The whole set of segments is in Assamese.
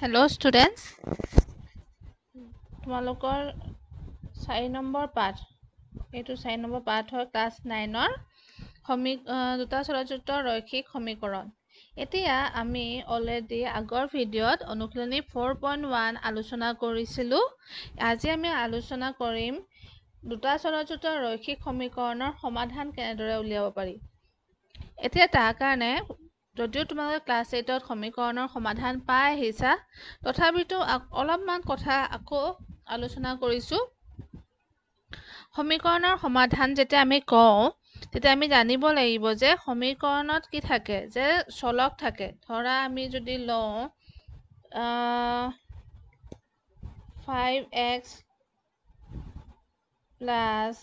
হেল্ল' ষ্টুডেণ্টছ তোমালোকৰ চাৰি নম্বৰ পাঠ এইটো চাৰি নম্বৰ পাঠ হয় ক্লাছ নাইনৰ সমী দুটা চলচ্চিত্ৰ ৰৈক্ষিক সমীকৰণ এতিয়া আমি অলৰেডি আগৰ ভিডিঅ'ত অনুশীলনী ফ'ৰ পইণ্ট ওৱান আলোচনা কৰিছিলোঁ আজি আমি আলোচনা কৰিম দুটা চলচ্চিত্ৰ ৰৈক্ষিক সমীকৰণৰ সমাধান কেনেদৰে উলিয়াব পাৰি এতিয়া তাৰ কাৰণে যদিও তোমালোকে ক্লাছ এইটত সমীকৰণৰ সমাধান পাই আহিছা তথাপিতো অলপমান কথা আকৌ আলোচনা কৰিছোঁ সমীকৰণৰ সমাধান যেতিয়া আমি কওঁ তেতিয়া আমি জানিব লাগিব যে সমীকৰণত কি থাকে যে চলক থাকে ধৰা আমি যদি লওঁ five x plus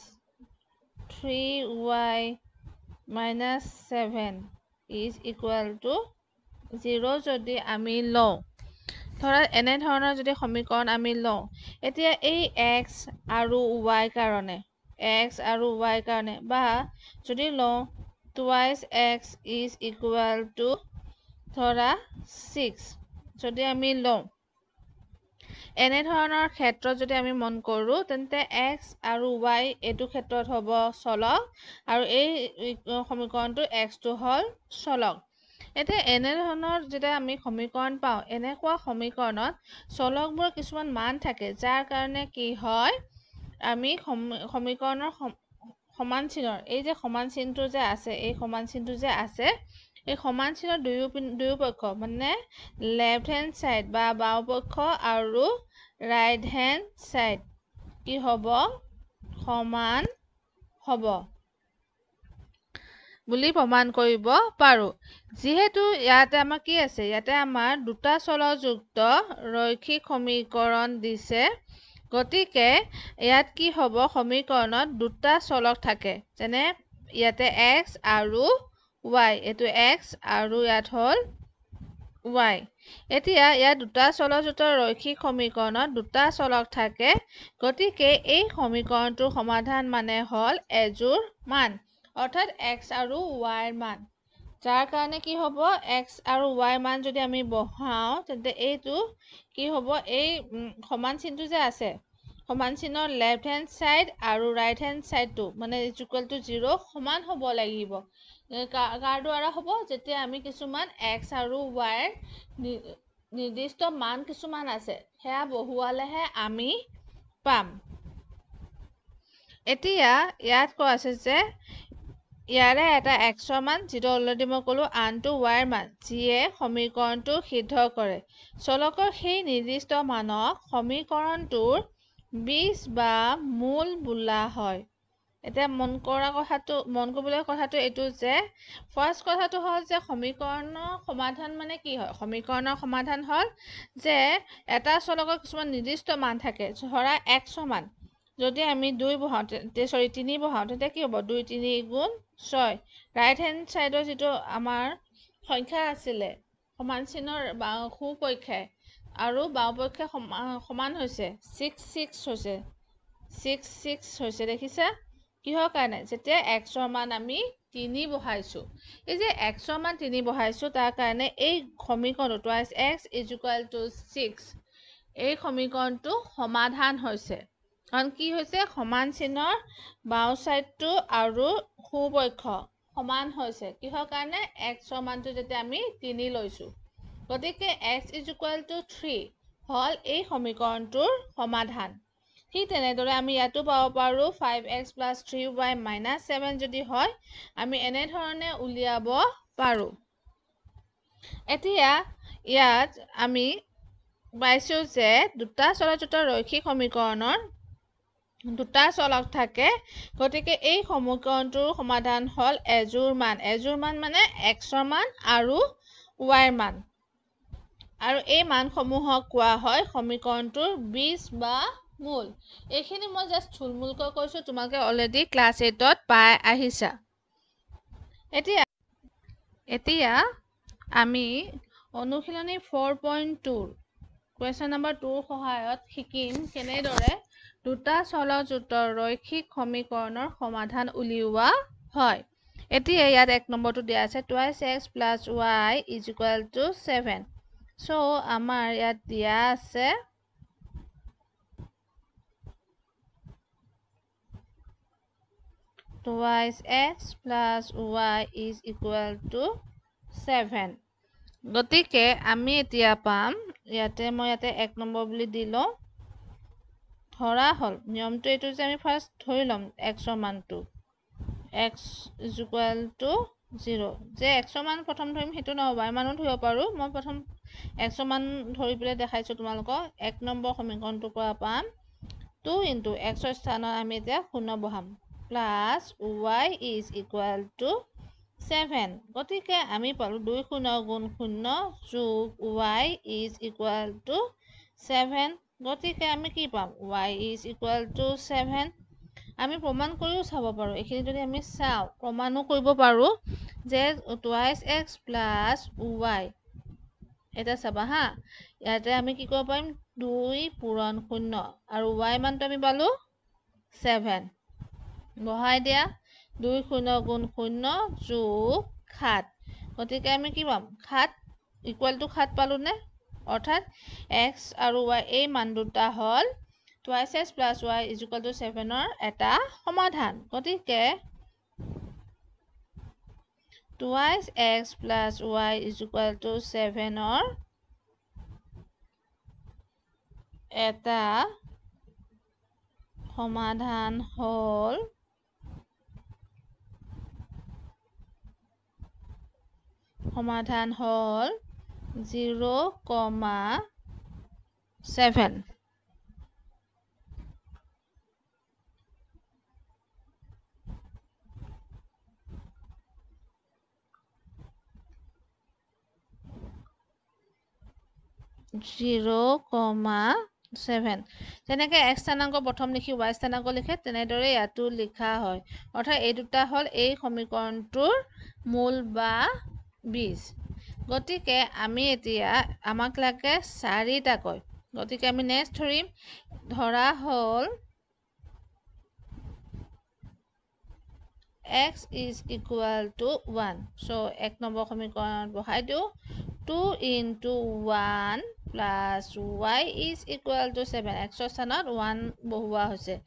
three y minus seven is equal to zero' যদি আমি লওঁ ধৰা এনেধৰণৰ যদি সমীকৰণ আমি লওঁ এতিয়া এই এক্স আৰু ৱাইৰ কাৰণে এক্স আৰু ৱাইৰ কাৰণে বা যদি লওঁ twice x is equal to ধৰা ছিক্স যদি আমি লওঁ এনেধৰণৰ ক্ষেত্ৰত যদি আমি মন কৰোঁ তেন্তে এক্স আৰু ৱাই এইটো ক্ষেত্ৰত হ'ব চলক আৰু এই সমীকৰণটো এক্সটো হ'ল চলক এতিয়া এনেধৰণৰ যেতিয়া আমি সমীকৰণ পাওঁ এনেকুৱা সমীকৰণত চলকবোৰৰ কিছুমান মান থাকে যাৰ কাৰণে কি হয় আমি সমীকৰণৰ সমান চিনৰ এই যে সমান চিনটো যে আছে এই সমান চিনটো যে আছে এই সমান চিনৰ দুয়ো দুয়োপক্ষ মানে লেফ্ট হেণ্ড ছাইড বা বাওঁ পক্ষ আৰু ৰাইট হেণ্ড ছাইড কি হ'ব সমান হ'ব বুলি প্ৰমাণ কৰিব পাৰোঁ যিহেতু ইয়াতে আমাৰ কি আছে ইয়াতে আমাৰ দুটা চলযুক্ত ৰৈক্ষিক সমীকৰণ দিছে গতিকে ইয়াত কি হ'ব সমীকৰণত দুটা চলক থাকে যেনে ইয়াতে এক্স আৰু ৱাই এইটো এক্স আৰু ইয়াত হ'ল ৱাই এতিয়া ইয়াত দুটা চলজোঁটৰ ৰৈখিক সমীকৰণত দুটা চলক থাকে গতিকে এই সমীকৰণটোৰ সমাধান মানে হ'ল এযোৰ মান অৰ্থাৎ এক্স আৰু ৱাইৰ মান যাৰ কাৰণে কি হ'ব এক্স আৰু ৱাইৰ মান যদি আমি বঢ়াওঁ তেন্তে এইটো কি হ'ব এই সমান চিনটো যে আছে সমান চিনৰ লেফ্ট হেণ্ড চাইড আৰু ৰাইট হেণ্ড চাইডটো মানে ইজুকুৱেলটো জিৰ' সমান হ'ব লাগিব কাৰ দ্বাৰা হ'ব যেতিয়া আমি কিছুমান এক্স আৰু ৱাইৰ নিৰ্দিষ্ট মান কিছুমান আছে সেয়া বহুৱালেহে আমি পাম এতিয়া ইয়াত কোৱা আছে যে ইয়াৰে এটা এক্সৰ মান যিটো অলৰেডি মই কলো আনটো ৱাইৰ মান যিয়ে সমীকৰণটো সিদ্ধ কৰে চলকৰ সেই নিৰ্দিষ্ট মানক সমীকৰণটোৰ বীজ বা মূল বোলা হয় এতিয়া মন কৰা কথাটো মন কৰিবলগীয়া কথাটো এইটো যে ফাৰ্ষ্ট কথাটো হ'ল যে সমীকৰণৰ সমাধান মানে কি হয় সমীকৰণৰ সমাধান হ'ল যে এটা চলকৰ কিছুমান নিৰ্দিষ্ট মান থাকে ধৰা একশ মান যদি আমি দুই বহাওঁ চৰি তিনি বহাওঁ তেতিয়া কি হ'ব দুই তিনি গুণ ছয় ৰাইট হেণ্ড ছাইডৰ যিটো আমাৰ সংখ্যা আছিলে সমান চিনৰ বা সুপক্ষে আৰু বাওঁপক্ষে সমান সমান হৈছে ছিক্স ছিক্স হৈছে ছিক্স ছিক্স হৈছে দেখিছা কিহৰ কাৰণে যেতিয়া এক্সৰ মান আমি তিনি বহাইছোঁ এই যে এক্সৰ মান তিনি বঢ়াইছোঁ তাৰ কাৰণে এই সমীকৰণটো twice x is equal to six এই সমীকৰণটো সমাধান হৈছে কাৰণ কি হৈছে সমান চিনৰ বাওঁ ছাইডটো আৰু সুপক্ষ সমান হৈছে কিহৰ কাৰণে এক্সৰ মানটো যেতিয়া আমি তিনি লৈছোঁ গতিকে x is equal to three হ'ল এই সমীকৰণটোৰ সমাধান ঠিক তেনেদৰে আমি ইয়াতো পাব পাৰো five x plus three y minus seven যদি হয় আমি এনেধৰণে উলিয়াব পাৰো এতিয়া ইয়াত আমি পাইছো যে দুটা চলচ্চিত্ৰ ৰৈষিক সমীকৰণৰ দুটা চলক থাকে গতিকে এই সমীকৰণটোৰ সমাধান হ'ল এযোৰ মান এযোৰ মান মানে এক্সৰ মান আৰু ৱাইৰ মান আৰু এই মানসমূহক কোৱা হয় সমীকৰণটোৰ বীজ বা মূল এইখিনি মই জাষ্ট থুলমূলকৈ কৈছোঁ তোমালোকে অলৰেডি ক্লাছ এইটত পাই আহিছা এতিয়া এতিয়া আমি অনুশীলনী ফ'ৰ পইণ্ট টুৰ কুৱেশ্যন নম্বৰ টুৰ সহায়ত শিকিম কেনেদৰে দুটা চলচ্চিত্ৰৰ ৰৈক্ষিক সমীকৰণৰ সমাধান উলিওৱা হয় এতিয়া ইয়াত এক নম্বৰটো দিয়া আছে twice x plus y is equal to seven so' আমাৰ ইয়াত দিয়া আছে twice x plus y is equal to 7 গতিকে আমি এতিয়া পাম ইয়াতে মই ইয়াতে এক নম্বৰ বুলি দিলো ধৰা হল নিয়মটো এইটো যে আমি ফাৰ্ষ্ট ধৰি ল'ম এক্সৰ মানটো x is equal to zero' যে এক্সৰ মান প্ৰথম ধৰিম সেইটো নহ'ব ইমানো ধৰিব পাৰোঁ মই প্ৰথম এক্সৰ মান ধৰি পেলাই দেখাইছোঁ তোমালোকক এক নম্বৰ সমীকৰণটোৰ পৰা পাম টু ইনটু এক্সৰ স্থানত আমি এতিয়া শূন্য বহাম plus y is equal to 7 গতিকে আমি পালোঁ দুই শূন্য গুণ শূন্য যোগ ৱাই ইজ ইকুৱেল টু 7 গতিকে আমি কি পাম ৱাই ইজ ইকুৱেল টু 7 আমি প্ৰমাণ কৰিও চাব পাৰোঁ এইখিনি যদি আমি চাওঁ প্ৰমাণো কৰিব পাৰোঁ যে টুৱাইচ এক্স প্লাছ ৱাই এটা চাবা হা ইয়াতে আমি কি কৰিব পাৰিম দুই পূৰণ শূন্য আৰু ৱাই মানটো আমি পালোঁ ছেভেন বহাই দিয়া দুই শূন্য গুণ শূন্য যোগ সাত গতিকে আমি কি পাম সাত ইকুৱেল টু সাত পালোঁনে অৰ্থাৎ এক্স আৰু ৱাই এই মান দুটা হ'ল twice x plus y is equal to ছেভেনৰ এটা সমাধান গতিকে twice x plus y is equal to ছেভেনৰ এটা সমাধান হ'ল সমাধান হল zero' comma seven zero' comma seven যেনেকৈ এক স্থানাংক প্ৰথম লিখি ৱাই স্থানাংক লিখে তেনেদৰে ইয়াতো লিখা হয় অৰ্থাৎ এই দুটা হ'ল এই সমীকৰণটোৰ মূল বা বিছ গতিকে আমি এতিয়া আমাক লাগে চাৰিটাকৈ গতিকে আমি নেক্সট ধৰিম ধৰা হ'ল x is equal to one so' এক নম্বৰ সমীকৰণত বহাই দিওঁ two into one plus y is equal to seven এক্সৰ স্থানত ওৱান বহোৱা হৈছে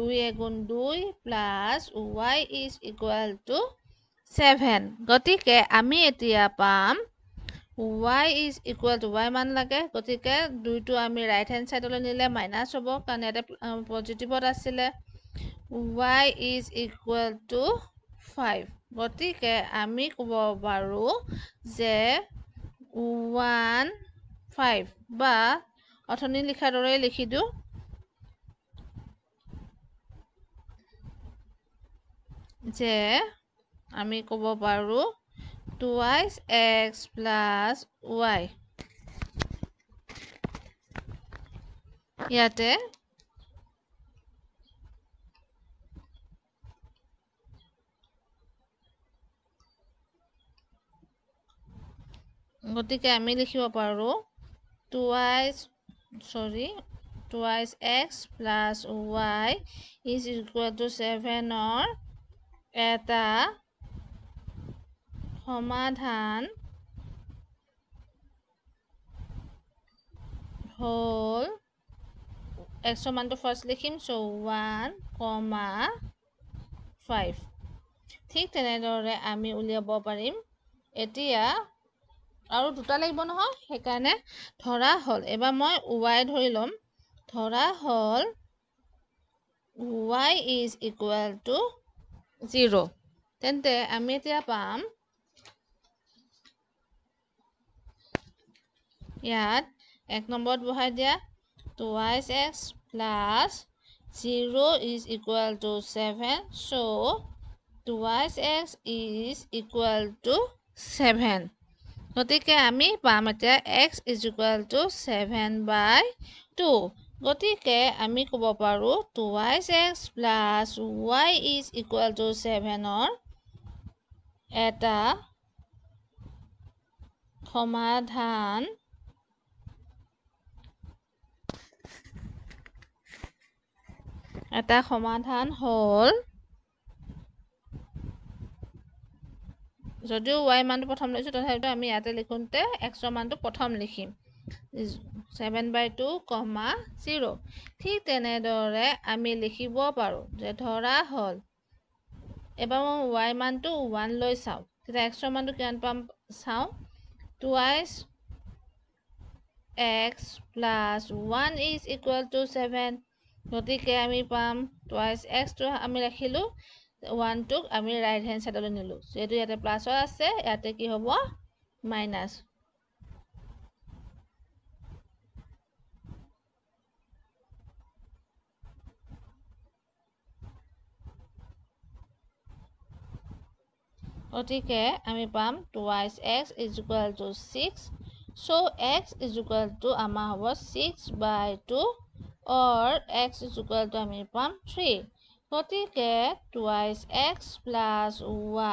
দুই এগুণ দুই plus y is equal to seven গতিকে আমি এতিয়া পাম y is equal to y মান লাগে গতিকে দুইটো আমি ৰাইট হেণ্ড চাইডলৈ নিলে মাইনাস হব কাৰণ ইয়াতে পজিটিভত আছিলে y is equal to five গতিকে আমি কব পাৰোঁ যে ওৱান ফাইভ বা অথনি লিখাৰ দৰেই লিখি দিওঁ যে আমি ক'ব পাৰোঁ twice x plus y ইয়াতে গতিকে আমি লিখিব পাৰোঁ twice sorry twice x plus y is equal to 7 or eta সমাধান হ'ল এক্স মানটো ফাৰ্ষ্ট লিখিম চ' ওৱান কমা ফাইভ ঠিক তেনেদৰে আমি উলিয়াব পাৰিম এতিয়া আৰু দুটা লাগিব নহয় সেইকাৰণে ধৰা হ'ল এইবাৰ মই ৱাই ধৰি ল'ম ধৰা হ'ল y is equal to zero' তেন্তে আমি এতিয়া পাম ইয়াত এক নম্বৰত বহাই দিয়া twice x plus zero' is equal to seven so' twice x is equal to seven গতিকে আমি পাম এতিয়া x is equal to seven by two গতিকে আমি ক'ব পাৰোঁ twice x plus y is equal to ছেভেনৰ এটা সমাধান এটা সমাধান হল যদিও ৱাই মানটো প্ৰথম লৈছোঁ তথাপিতো আমি ইয়াতে লিখোঁতে এক্সৰ মানটো প্ৰথম লিখিম seven by two comma zero' ঠিক তেনেদৰে আমি লিখিব পাৰোঁ যে ধৰা হল এবাৰ মই ওয়াই মানটো ওৱান লৈ চাওঁ তেতিয়া এক্সট্ৰ মানটো কিমান পাম চাওঁ twice x plus one is equal to seven গতিকে আমি পাম টুৱাইচ এক্সটো আমি ৰাখিলোঁ ওৱানটোক আমি ৰাইট হেণ্ড ছাইডলৈ নিলোঁ যিহেতু ইয়াতে প্লাছৰ আছে ইয়াতে কি হ'ব মাইনাছ গতিকে আমি পাম twice x is equal to six so' x is equal to আমাৰ হ'ব six by two or x is equal to amir pam 3 gotike twice x plus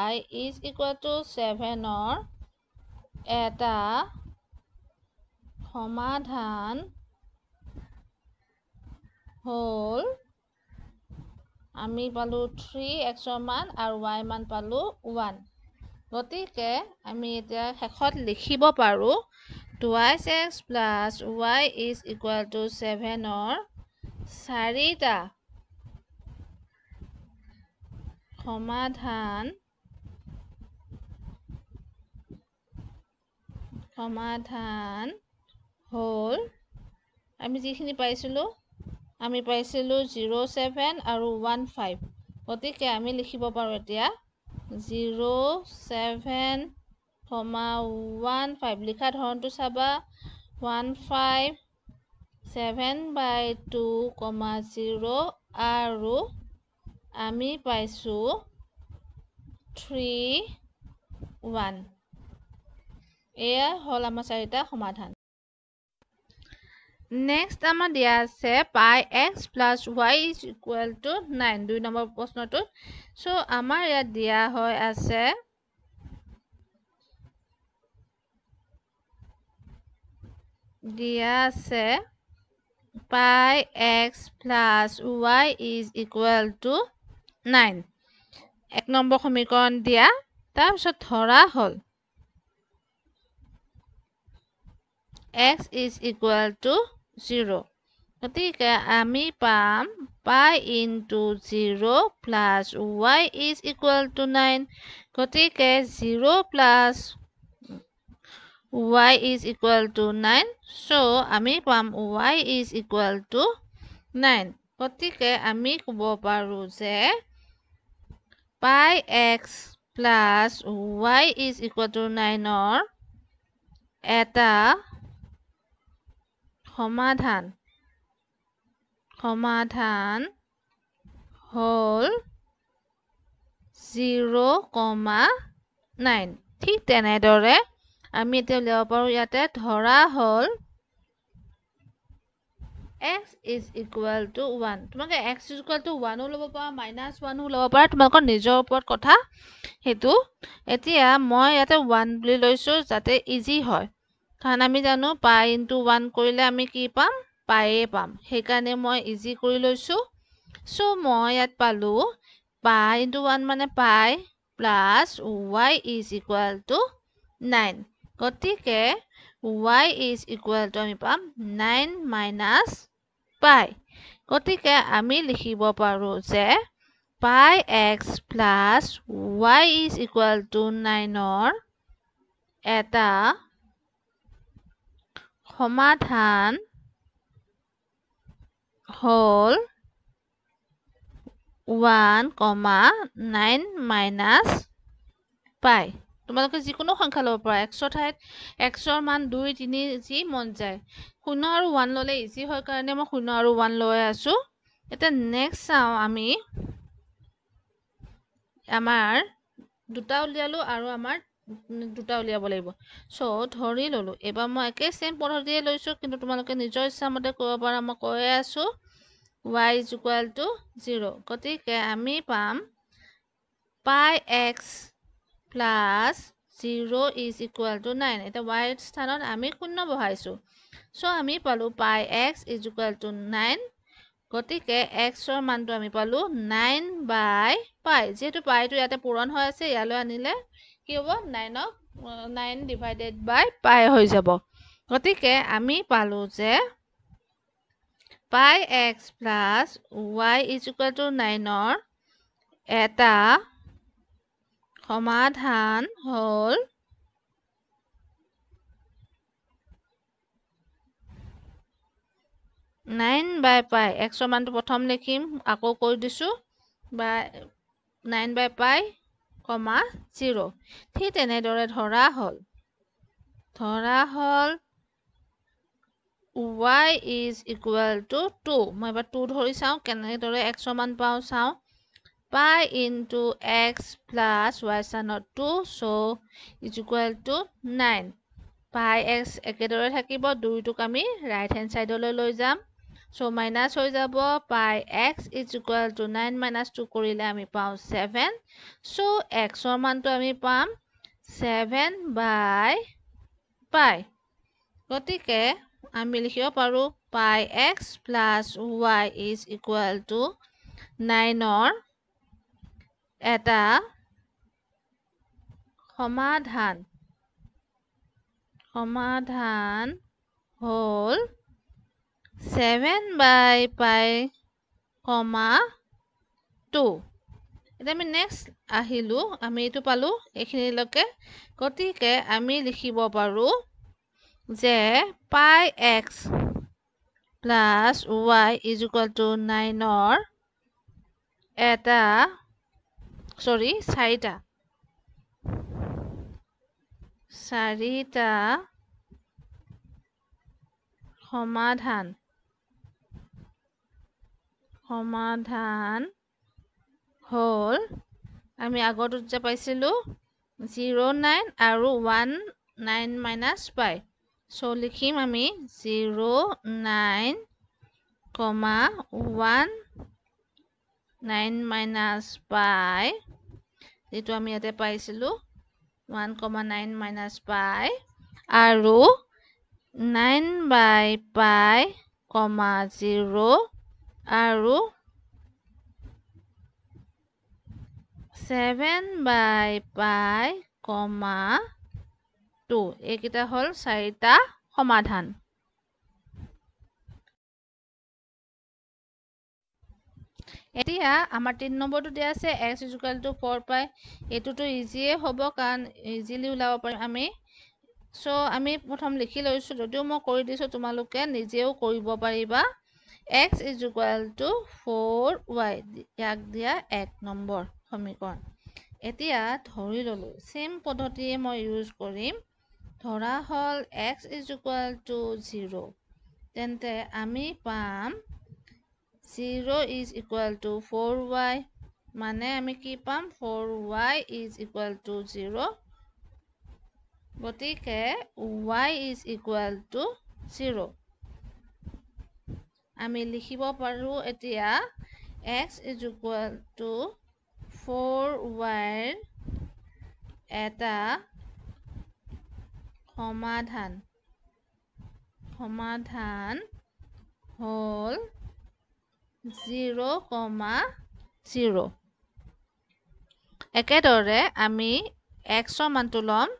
y is equal to 7 or eta homadhan whole আমি পালো 3 x মান আর y মান পালো 1 গতিকে আমি এটা হেখত লিখিব পারো twice x plus y is equal to ছেভেনৰ চাৰিটা সমাধান সমাধান হ'ল আমি যিখিনি পাইছিলোঁ আমি পাইছিলোঁ জিৰ' ছেভেন আৰু ওৱান ফাইভ গতিকে আমি লিখিব পাৰোঁ এতিয়া zero' seven comma one five লিখা ধৰণটো চাবা one five seven by two comma zero' আৰু আমি পাইছোঁ থ্ৰী ওৱান এয়া হ'ল আমাৰ চাৰিটা সমাধান নেক্সট আমাৰ দিয়া আছে pi x plus y is equal to nine দুই নম্বৰ প্ৰশ্নটোত চ' আমাৰ ইয়াত দিয়া হৈ আছে দিয়া আছে pi x plus y is equal to nine এক নম্বৰ সমীকৰণ দিয়া তাৰপিছত ধৰা হ'ল x is equal to zero' গতিকে আমি পাম pi into zero' plus y is equal to nine গতিকে zero' plus y is equal to 9 so আমি পাম y is equal to 9 গতিকে আমি ক'ব পাৰোঁ যে pi x plus y is equal to নাইনৰ এটা সমাধান সমাধান হ'ল জিৰ' কমা নাইন ঠিক তেনেদৰে আমি এতিয়া উলিয়াব পাৰোঁ ইয়াতে ধৰা হ'ল x is equal to one তোমালোকে এক্স ইজ ইকুৱেল টু ওৱানো ল'ব পাৰা মাইনাছ ওৱানো ল'ব পাৰা তোমালোকৰ নিজৰ ওপৰত কথা সেইটো এতিয়া মই ইয়াতে ওৱান বুলি লৈছোঁ যাতে ইজি হয় কাৰণ আমি জানো পাই ইনটু ওৱান কৰিলে আমি কি পাম পায়েই পাম সেইকাৰণে মই ইজি কৰি লৈছোঁ চ' মই ইয়াত পালোঁ পাই ইনটু ওৱান মানে pi plus y is equal to nine গতিকে ৱাই ইজ ইকুৱেল টু আমি পাম নাইন মাইনাছ পাই গতিকে আমি লিখিব পাৰোঁ যে pi x plus y is equal to নাইনৰ এটা সমাধান হ'ল ওৱান কমা নাইন মাইনাছ পাই তোমালোকে যিকোনো সংখ্যা ল'ব পাৰা এক্সৰ ঠাইত এক্সৰ মান দুই তিনি যি মন যায় শূন্য আৰু ওৱান ল'লে ইজি হয় কাৰণে মই শূন্য আৰু ওৱান লৈ আছোঁ এতিয়া নেক্সট চাওঁ আমি আমাৰ দুটা উলিয়ালোঁ আৰু আমাৰ দুটা উলিয়াব লাগিব চ' ধৰি ল'লোঁ এইবাৰ মই একেই চেম পদ্ধতিয়ে লৈছোঁ কিন্তু তোমালোকে নিজৰ ইচ্ছামতে কৰিব পাৰা মই কৈয়ে আছোঁ y is equal to zero' গতিকে আমি পাম pi x plus zero' is equal to nine এতিয়া ৱাইৰ স্থানত আমি শূন্য বহাইছোঁ চ' আমি পালোঁ pi x is equal to nine গতিকে এক্সৰ মানটো আমি পালোঁ নাইন বাই পাই যিহেতু পাইটো ইয়াতে পূৰণ হৈ আছে ইয়ালৈ আনিলে কি হ'ব নাইনক নাইন ডিভাইডেড বাই পাই হৈ যাব গতিকে আমি পালোঁ যে pi x plus y is equal to নাইনৰ এটা সমাধান হল নাইন বাই পাই এক্স মানটো প্ৰথম লিখিম আকৌ কৈ দিছোঁ বা nine by pi comma zero' ঠিক তেনেদৰে ধৰা হ'ল ধৰা হ'ল y is equal to two মই এবাৰ টু ধৰি চাওঁ কেনেদৰে এক্স মান পাওঁ চাওঁ pi into x plus y sa not 2 so is equal to 9 pi x ekedore thakibo 2 tu kami right hand side lo loi jam so minus hoi jabo pi x is equal to 9 minus 2 korile ami pao 7 so x or man tu ami pam 7 by pi gotike ami likhibo paru pi x plus y is equal to 9 or এটা সমাধান সমাধান হ'ল seven by pi comma two এতিয়া আমি নেক্সট আহিলোঁ আমি এইটো পালোঁ এইখিনিলৈকে গতিকে আমি লিখিব পাৰোঁ যে pi x plus y is equal to নাইনৰ এটা চৰি চাৰিটা চাৰিটা সমাধান সমাধান হ'ল আমি আগত উজ্জা পাইছিলোঁ জিৰ' নাইন আৰু one nine minus pi so' লিখিম আমি zero' nine comma one nine minus pi যিটো আমি ইয়াতে পাইছিলোঁ ওৱান কমা নাইন মাইনাছ পাই আৰু nine by pi comma zero' আৰু 7 বাই পাই কমা টু এইকেইটা হল চাৰিটা সমাধান এতিয়া আমাৰ তিনি নম্বৰটো দিয়া আছে এক্স ইজুকুৱেল টু ফ'ৰ পাই এইটোতো ইজিয়ে হ'ব কাৰণ ইজিলি ওলাব পাৰিম আমি চ' আমি প্ৰথম লিখি লৈছোঁ যদিও মই কৰি দিছোঁ তোমালোকে নিজেও কৰিব পাৰিবা x is equal to four y ইয়াক দিয়া এক নম্বৰ সমীকৰণ এতিয়া ধৰি ল'লোঁ চেম পদ্ধতিয়ে মই ইউজ কৰিম ধৰা হ'ল এক্স ইজুকুৱেল টু জিৰ' তেন্তে আমি পাম zero' is equal to four y মানে আমি কি পাম four y is equal to zero' গতিকে y is equal to zero' আমি লিখিব পাৰোঁ এতিয়া x is equal to four ৱাইৰ এটা সমাধান সমাধান হ'ল জিৰ কমা জিৰ একেদৰে আমি এক্সৰ মানটো ল'ম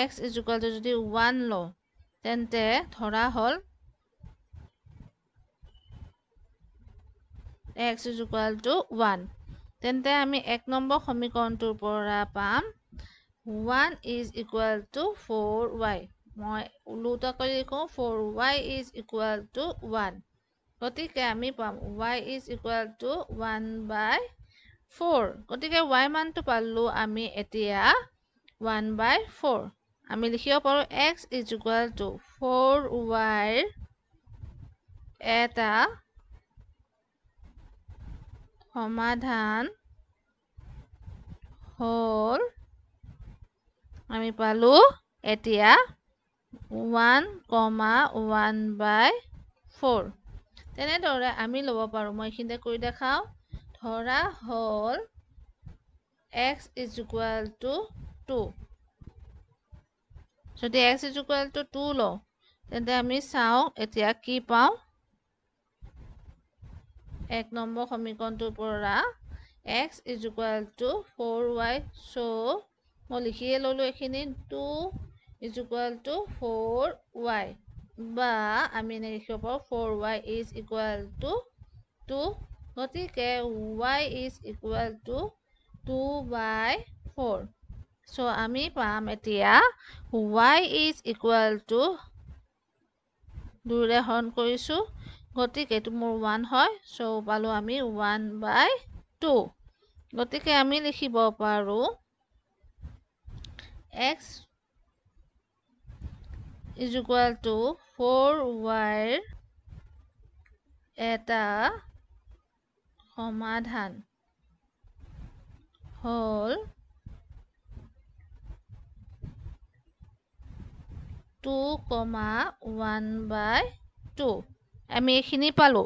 এক্স ইজুকুৱেলটো যদি ওৱান লওঁ তেন্তে ধৰা হ'ল এক্স ইজুকুৱেল টু ওৱান তেন্তে আমি এক নম্বৰ সমীকৰণটোৰ পৰা পাম one is equal to four y মই ওলোটা কৰি কওঁ four y is equal to one গতিকে আমি পাম y is equal to one by four গতিকে ৱাই মানটো পালোঁ আমি এতিয়া ওৱান বাই ফ'ৰ আমি লিখিব পাৰোঁ x is equal to four ৱাইৰ এটা সমাধান হল আমি পালোঁ এতিয়া one comma one by four তেনেদৰে আমি ল'ব পাৰোঁ মই এইখিনিতে কৰি দেখাওঁ ধৰা হ'ল x is equal to two যদি x is equal to two লওঁ তেন্তে আমি চাওঁ এতিয়া কি পাওঁ এক নম্বৰ সমীকৰণটোৰ পৰা x is equal to four y so' মই লিখিয়ে ল'লোঁ এইখিনি two is equal to four y বা আমি এনে লিখিব পাৰোঁ four y is equal to two গতিকে y is equal to two by four so' আমি পাম এতিয়া ৱাই ইজ ইকুৱেল টু দুইৰে হৰণ কৰিছোঁ গতিকে এইটো মোৰ ওৱান হয় চ' পালোঁ আমি ওৱান বাই টু গতিকে আমি লিখিব পাৰোঁ x is equal to 4y eta homadhan whole 2 comma 1 by 2 আমি এখিনি পালো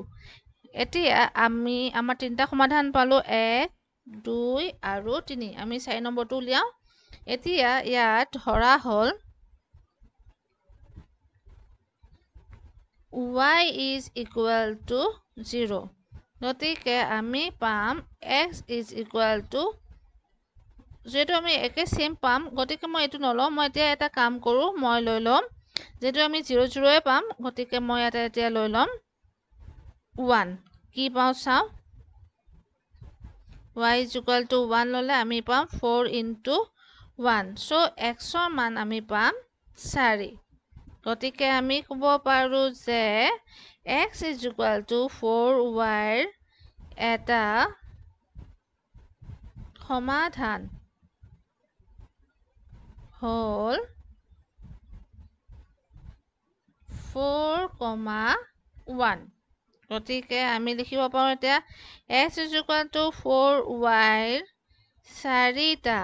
এতিয়া আমি আমাৰ তিনিটা সমাধান পালো এক দুই আৰু তিনি আমি চাৰি নম্বৰটো উলিয়াওঁ এতিয়া ইয়াত ধৰা হ'ল y is equal to zero' গতিকে আমি পাম এক্স ইজ ইকুৱেল টু যিহেতু আমি একে চেম পাম গতিকে মই এইটো নলওঁ মই এতিয়া এটা কাম কৰোঁ মই লৈ ল'ম যিহেতু আমি জিৰ' জিৰ'য়ে পাম গতিকে মই ইয়াতে এতিয়া লৈ ল'ম ওৱান কি পাওঁ চাওঁ y is equal to one ল'লে আমি পাম four into one so' এক্সৰ মান আমি পাম চাৰি গতিকে আমি ক'ব পাৰোঁ যে x is equal to four ৱাইৰ এটা সমাধান হ'ল ফ'ৰ কমা ওৱান গতিকে আমি লিখিব পাৰোঁ এতিয়া x is equal to four ৱাইৰ চাৰিটা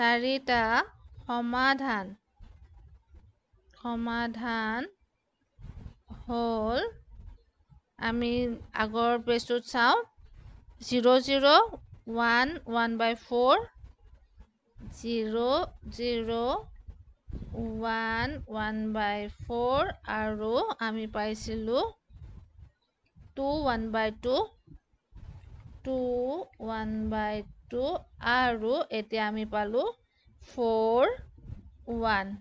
চাৰিটা সমাধান সমাধান হ'ল আমি আগৰ পেজটোত চাওঁ zero' zero' one one by four zero' zero' one one by four আৰু আমি পাইছিলোঁ two one by two two one by two আৰু এতিয়া আমি পালোঁ ফ'ৰ ওৱান